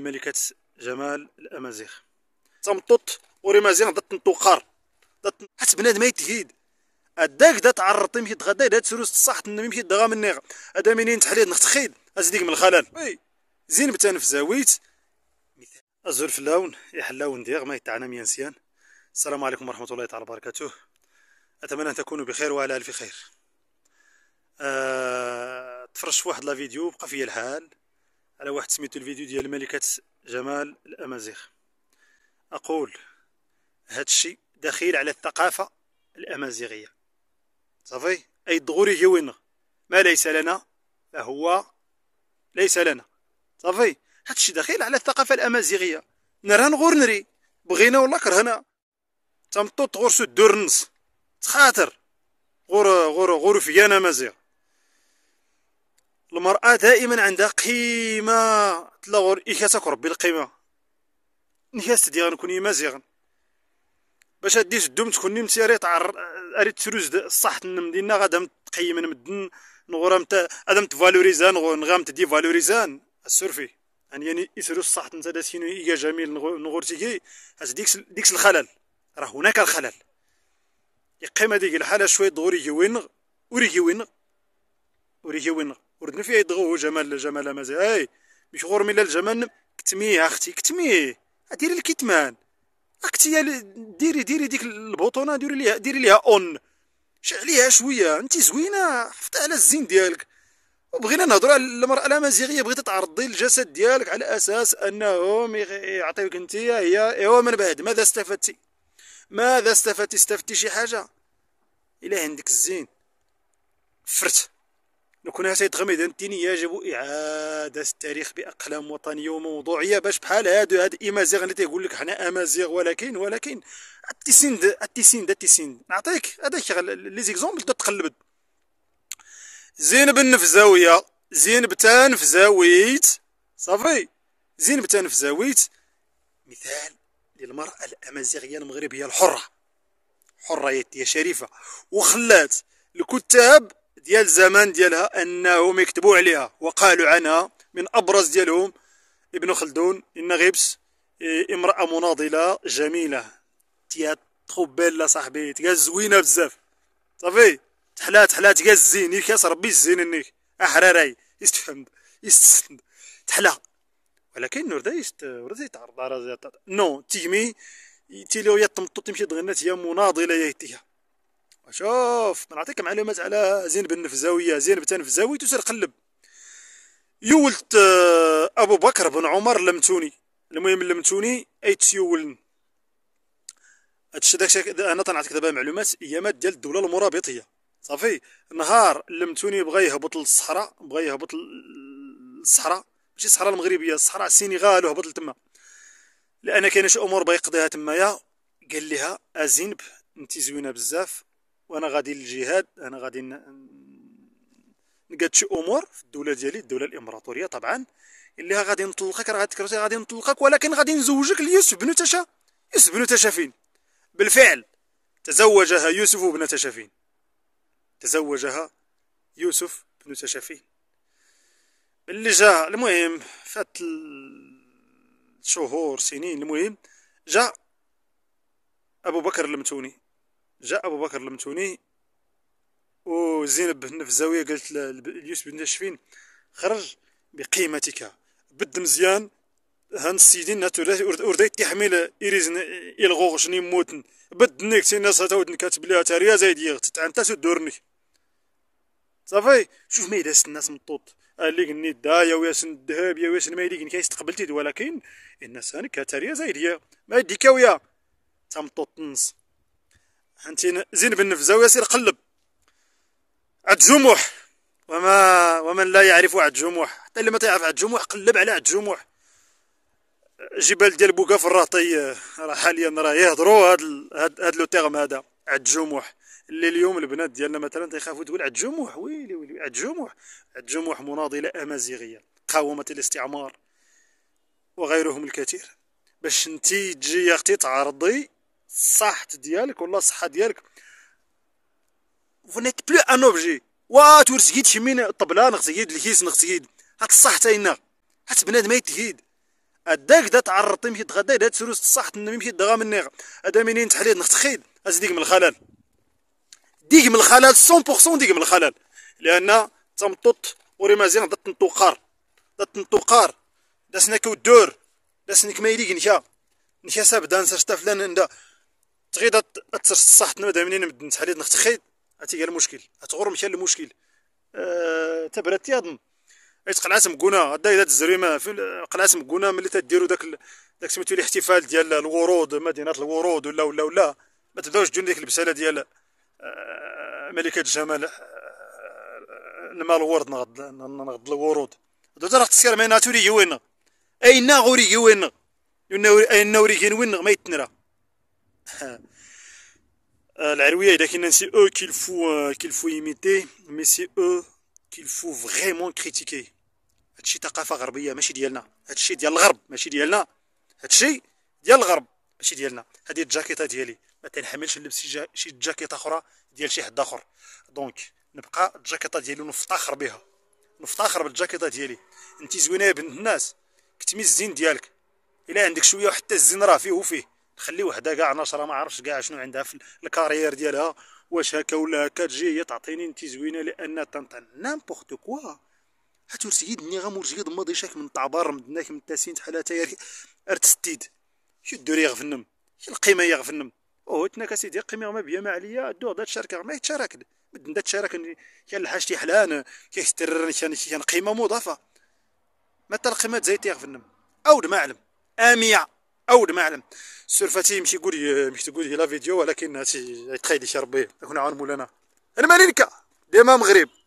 لملكة جمال الأمازيغ تمطط ورمازيغ دات نتوقار دات حتى بنادم يتهيد أداك دا تعرط يمشي تغدا دات تسروس تصح تنمي مشيت دغا من نيغ هدا منين تحليت نختخيد ازديك من الخلال وي زين بتان في زاويت ازول فلاون يحلاون ديغ ما يتعنا ميانسيان السلام عليكم ورحمة الله تعالى وبركاته أتمنى أن تكونوا بخير وعلى ألف خير أه... تفرجت واحد لا فيديو بقى فيا الحال على واحد سميتو الفيديو ديال ملكة جمال الأمازيغ أقول هادشي دخيل على الثقافة الأمازيغية صافي أي ضغوري هيوين ما ليس لنا فهو ليس لنا صافي هادشي دخيل على الثقافة الأمازيغية نرى نغور نري بغينا ولا كرهنا تمطو تغرسو الدرنس النص تخاطر غور غور غور فيانا مازيغ المرأة دائما عندها قيمة تلاغور إيكاسك ربي القيمة نيكاس ديال غنكوني مزيغن باش هادي الدوم تكوني ريت عر اريد تروز الصح المدينة غادا تقيم المدن نغرام تا ادم تفالوريزان نغام تدي فالوريزان السورفي يعني يعني يسرو الصح انت داسينو إيكا جميل نغور تيكي ديك ديك الخلل راه هناك الخلل يقيم هذيك الحالة شوية دغوري يوينغ وريجي وينغ وريجي وينغ وردنا فيها يدغو جمال جمال مازال اي مش غور من الجمال كتميه اختي كتميه ديري الكتمان اختي ديري ديري ديك البطونه ديري ليها ديري ليها اون شعليها شويه انت زوينه حفظت على الزين ديالك وبغينا نهضروا على المراه الامازيغيه بغيتي تعرضي الجسد ديالك على اساس انهم يعطيوك انت هي ايوا من بعد ماذا استفدتي ماذا استفدتي استفدتي شي حاجه الا عندك الزين فرت نكون تيتغم اذا الدين يجب اعاده التاريخ باقلام وطنيه وموضوعيه باش بحال هادو هاد الامازيغ اللي تيقول لك حنا امازيغ ولكن ولكن التيسند التيسند التيسند نعطيك هذاك لي زيكزومبل تقلب زينب النفزاويه زينب تنفزاويت صافي زينب تنفزاويت مثال للمراه الامازيغيه المغربيه الحره حره يا شريفه وخلات الكتاب ديال الزمان ديالها انهم يكتبوا عليها وقالوا عنها من ابرز ديالهم ابن خلدون ان غيبس إيه، امراه مناضله جميله تيا تخبال صاحبي تيا زوينه بزاف صافي تحلات تحلات تيا الزين يا ربي الزين انك احراري استفهم يستسند تحلى ولكن نور دايست ورزي تعرض على نو تيمي تيلو يا تمطو تمشي تغنات يا مناضله يا تيها شوف نعطيك معلومات على زينب النفزاوية زينب تنفزاوي تسير قلب يولت آه، أبو بكر بن عمر لمتوني المهم لمتوني أي يولن هادشي داكشي أنا تنعطيك دابا معلومات ايامات ديال الدولة المرابطية صافي نهار لمتوني بغا يهبط للصحراء بغا يهبط للصحراء ماشي الصحراء المغربية الصحراء السينغال وهبط لتما لأن كاينه شي أمور بغا يقضيها تمايا قال لها أزينب انت زوينة بزاف وانا غادي للجهاد انا غادي نقاد شي امور في الدوله ديالي الدوله الامبراطوريه طبعا اللي غادي نطلقك راه غادي غادي نطلقك ولكن غادي نزوجك ليوسف بن تشا يوسف بن تشافين بالفعل تزوجها يوسف بن تشافين تزوجها يوسف بن تشافين اللي جا المهم فات شهور سنين المهم جا ابو بكر المتوني جاء أبو بكر المتوني وزينب هنا في الزاوية قالت ليوسف بن ناشفين خرج بقيمتك بد مزيان هان السيدين أرديت تحمل إريزن شني موتن بد نيك تينا ساتاودن كاتب لها تاريا زايد يغت تعنتا تدورني صافي شوف ما يدس الناس مطوط اللي قني دا يا وياسن الذهب يا وياسن ما يديك كايس تقبلتي ولكن الناس هاني كاتاريا زايد هي ما يديك ويا تمطوط نص حنتين زين بن نفزاوي يسير قلب عد جموح وما ومن لا يعرف عد جموح حتى اللي ما تعرف عد جموح قلب على عد جموح جبال ديال بوكاف راه طي راه حاليا راه يهضروا هاد ال... هاد, هاد لو تيغم هذا عد جموح اللي اليوم البنات ديالنا مثلا تيخافوا تقول عد جموح ويلي ويلي عد جموح عد جموح مناضله امازيغيه قاومت الاستعمار وغيرهم الكثير باش انت تجي يا اختي تعرضي الصحة ديالك ولا الصحة ديالك فنيت بلو ان اوبجي وا تورس شي شمين الطبلة نغسل يد الكيس نغسل يد هاد الصح تاينا هاد بنادم يتهيد اداك دا تعرضتي يمشي تغدا دا تسروس الصح يمشي دغا من نيغ هذا منين تحليل نختخيد ازديك من الخلل ديك من الخلل 100% ديك من الخلل لان تمطط وري مازال ضد تنطوقار ضد تنطوقار داسنا كودور داسنك ما يليق نشا نشا سابدا نسرستا فلان ندا تغيض تاثر الصحه مادام منين نمد نتحلي هاتي هي المشكل تغرم كان المشكل أه تبرات تياضن اي قلعه مكونه غدا اذا الزريمه في قلعات مكونه ملي تديروا داك داك سميتو الاحتفال ديال الورود مدينه الورود ولا ولا ولا ما تبداوش ديروا ديك البساله ديال آه، ملكه الجمال الماء آه، الورد نغض نغض الورود هذا راه التصير ما ناتوري يوينا اين غوري اينا اين غوري وين ما يتنرى العروية لكن euh, c'est eux qu'il faut euh, qu'il faut imiter mais c'est eux qu'il faut vraiment critiquer هادشي ثقافة غربية ماشي ديالنا هادشي ديال الغرب ماشي ديالنا هادشي ديال الغرب ماشي ديالنا هادي الجاكيطة ديالي ما تنحملش نلبس جا... شي جاكيطة أخرى ديال شي حد آخر دونك نبقى الجاكيطة ديالي ونفتخر بها نفتخر بالجاكيطة ديالي انت زوينة يا بنت الناس كتمي الزين ديالك الا عندك شوية حتى الزين راه فيه وفيه خلي وحده كاع نشره ما عرفش كاع شنو عندها في الكارير ديالها واش هكا ولا هكا تجي هي تعطيني انت زوينه لان تنطن نامبورت كوا هاتور سيد ني غامور جيد ماضي شاك من تعبار مدناك من تاسين حالا تايري ارتستيد شو ريغ في النم القيمه يغ في النم تناك سيدي قيمه ما بيا ما عليا دور دا تشارك ما يتشارك مدن دا تشارك كان الحاج تيحلان كيسترر كان قيمه مضافه ما القيمه زيت يغ يغفنم اود ما علم اميه اول ما اعلم سيرفاتي مشي يقول لي مش تقول لي لا فيديو ولكن تيتخيل لي ربي يكون عون مولانا انا مالي لك ديما مغرب